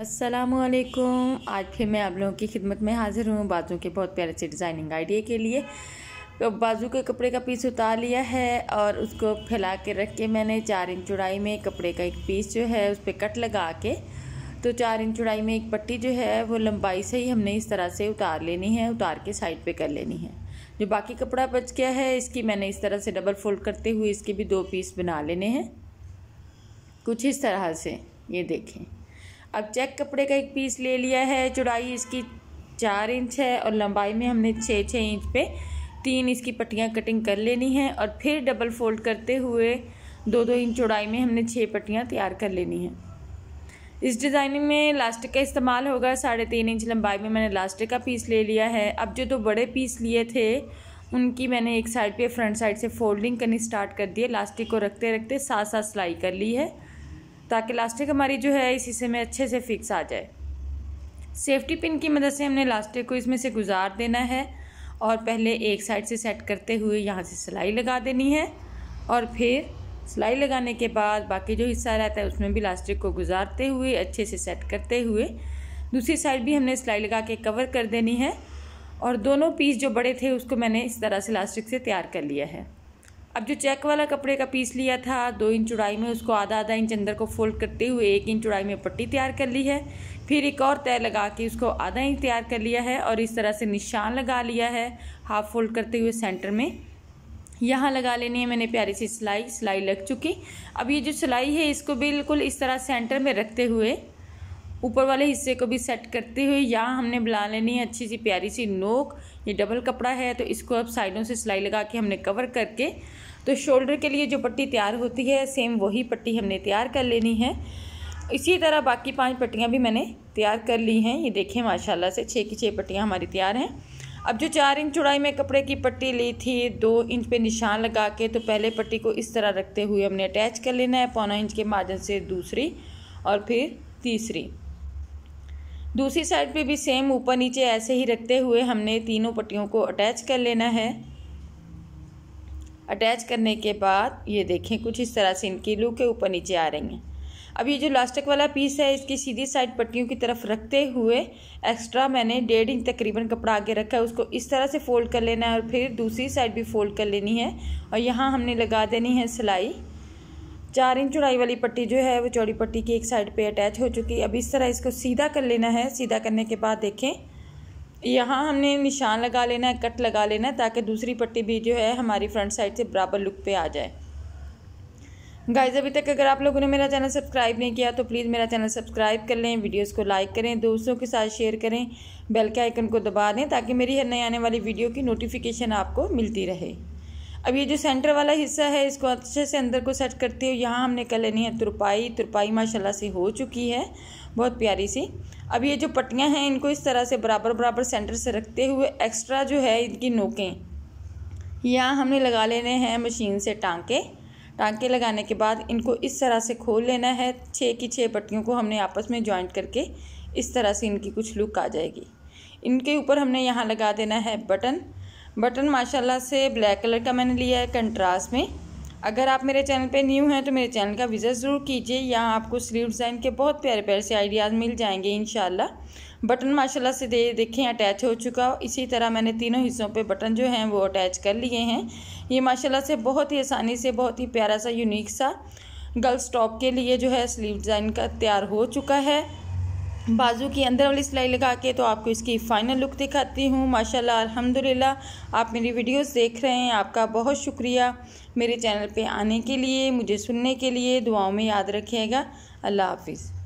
असलकुम आज फिर मैं आप लोगों की खिदमत में हाज़िर हूँ बाजू के बहुत प्यारे से डिज़ाइनिंग आइडिया के लिए तो बाजू के कपड़े का पीस उतार लिया है और उसको फैला के रख के मैंने चार इंच चौड़ाई में कपड़े का एक पीस जो है उस पर कट लगा के तो चार इंच चौड़ाई में एक पट्टी जो है वो लंबाई से ही हमने इस तरह से उतार लेनी है उतार के साइड पर कर लेनी है जो बाकी कपड़ा बच गया है इसकी मैंने इस तरह से डबल फोल्ड करते हुए इसके भी दो पीस बना लेने हैं कुछ इस तरह से ये देखें अब चेक कपड़े का एक पीस ले लिया है चौड़ाई इसकी चार इंच है और लंबाई में हमने छः छः इंच पे तीन इसकी पट्टियाँ कटिंग कर लेनी है और फिर डबल फोल्ड करते हुए दो दो इंच चौड़ाई में हमने छः पट्टियाँ तैयार कर लेनी है इस डिज़ाइनिंग में लास्टिक का इस्तेमाल होगा साढ़े तीन इंच लंबाई में मैंने लास्टिक का पीस ले लिया है अब जो दो बड़े पीस लिए थे उनकी मैंने एक साइड पे फ्रंट साइड से फोल्डिंग करनी स्टार्ट कर दी है लास्टिक को रखते रखते साथ साथ सिलाई कर ली है ताकि लास्टिक हमारी जो है इस हिस्से में अच्छे से फिक्स आ जाए सेफ्टी पिन की मदद से हमने लास्टिक को इसमें से गुजार देना है और पहले एक साइड से सेट करते हुए यहाँ से सिलाई लगा देनी है और फिर सिलाई लगाने के बाद बाकी जो हिस्सा रहता है उसमें भी लास्टिक को गुजारते हुए अच्छे से सेट करते हुए दूसरी साइड भी हमने सिलाई लगा के कवर कर देनी है और दोनों पीस जो बड़े थे उसको मैंने इस तरह से लास्टिक से तैयार कर लिया है अब जो चेक वाला कपड़े का पीस लिया था दो इंच चौड़ाई में उसको आधा आधा इंच अंदर को फोल्ड करते हुए एक इंच चौड़ाई में पट्टी तैयार कर ली है फिर एक और तय लगा के उसको आधा इंच तैयार कर लिया है और इस तरह से निशान लगा लिया है हाफ फोल्ड करते हुए सेंटर में यहाँ लगा लेनी है मैंने प्यारी सी सिलाई सिलाई लग चुकी अब ये जो सिलाई है इसको बिल्कुल इस तरह सेंटर में रखते हुए ऊपर वाले हिस्से को भी सेट करते हुए यहाँ हमने बुला लेनी है अच्छी सी प्यारी सी नोक ये डबल कपड़ा है तो इसको अब साइडों से सिलाई लगा के हमने कवर करके तो शोल्डर के लिए जो पट्टी तैयार होती है सेम वही पट्टी हमने तैयार कर लेनी है इसी तरह बाकी पांच पट्टियाँ भी मैंने तैयार कर ली हैं ये देखें माशाल्लाह से छः की छः पट्टियाँ हमारी तैयार हैं अब जो चार इंच चौड़ाई में कपड़े की पट्टी ली थी दो इंच पे निशान लगा के तो पहले पट्टी को इस तरह रखते हुए हमने अटैच कर लेना है पौना इंच के मार्जिन से दूसरी और फिर तीसरी दूसरी साइड पे भी सेम ऊपर नीचे ऐसे ही रखते हुए हमने तीनों पट्टियों को अटैच कर लेना है अटैच करने के बाद ये देखें कुछ इस तरह से इनकी लू के ऊपर नीचे आ रही हैं अब ये जो लास्टिक वाला पीस है इसकी सीधी साइड पट्टियों की तरफ रखते हुए एक्स्ट्रा मैंने डेढ़ इंच तकरीबन कपड़ा आगे रखा है उसको इस तरह से फ़ोल्ड कर लेना है और फिर दूसरी साइड भी फ़ोल्ड कर लेनी है और यहाँ हमने लगा देनी है सिलाई चार इंच चौड़ाई वाली पट्टी जो है वो चौड़ी पट्टी की एक साइड पे अटैच हो चुकी है अब इस तरह इसको सीधा कर लेना है सीधा करने के बाद देखें यहाँ हमने निशान लगा लेना है कट लगा लेना है ताकि दूसरी पट्टी भी जो है हमारी फ्रंट साइड से बराबर लुक पे आ जाए गाइज अभी तक अगर आप लोगों ने मेरा चैनल सब्सक्राइब नहीं किया तो प्लीज़ मेरा चैनल सब्सक्राइब कर लें वीडियोस को लाइक करें दोस्तों के साथ शेयर करें बेल के आइकन को दबा दें ताकि मेरी हर नई आने वाली वीडियो की नोटिफिकेशन आपको मिलती रहे अब ये जो सेंटर वाला हिस्सा है इसको अच्छे से अंदर को सेट करती हूँ यहाँ हमने कर लेनी है तुरपाई तुरपाई माशाल्लाह से हो चुकी है बहुत प्यारी सी अब ये जो पट्टियाँ हैं इनको इस तरह से बराबर बराबर सेंटर से रखते हुए एक्स्ट्रा जो है इनकी नोकें यहाँ हमने लगा लेने हैं मशीन से टाँके टाँके लगाने के बाद इनको इस तरह से खोल लेना है छः की छः पट्टियों को हमने आपस में जॉइंट करके इस तरह से इनकी कुछ लुक आ जाएगी इनके ऊपर हमने यहाँ लगा देना है बटन बटन माशाल्लाह से ब्लैक कलर का मैंने लिया है कंट्रास्ट में अगर आप मेरे चैनल पे न्यू हैं तो मेरे चैनल का विज़िट ज़रूर कीजिए यहाँ आपको स्लीव डिज़ाइन के बहुत प्यारे प्यारे से आइडियाज़ मिल जाएंगे इन बटन माशाल्लाह से दे देखें अटैच हो चुका इसी तरह मैंने तीनों हिस्सों पे बटन जो हैं वो अटैच कर लिए हैं ये माशाल्लाह से बहुत ही आसानी से बहुत ही प्यारा सा यूनिक सा गर्ल्स टॉप के लिए जो है स्लीव डिज़ाइन का तैयार हो चुका है बाजू की अंदर वाली सिलाई लगा के तो आपको इसकी फ़ाइनल लुक दिखाती हूँ माशाल्लाह अल्हम्दुलिल्लाह आप मेरी वीडियोस देख रहे हैं आपका बहुत शुक्रिया मेरे चैनल पे आने के लिए मुझे सुनने के लिए दुआओं में याद रखिएगा अल्लाह हाफिज़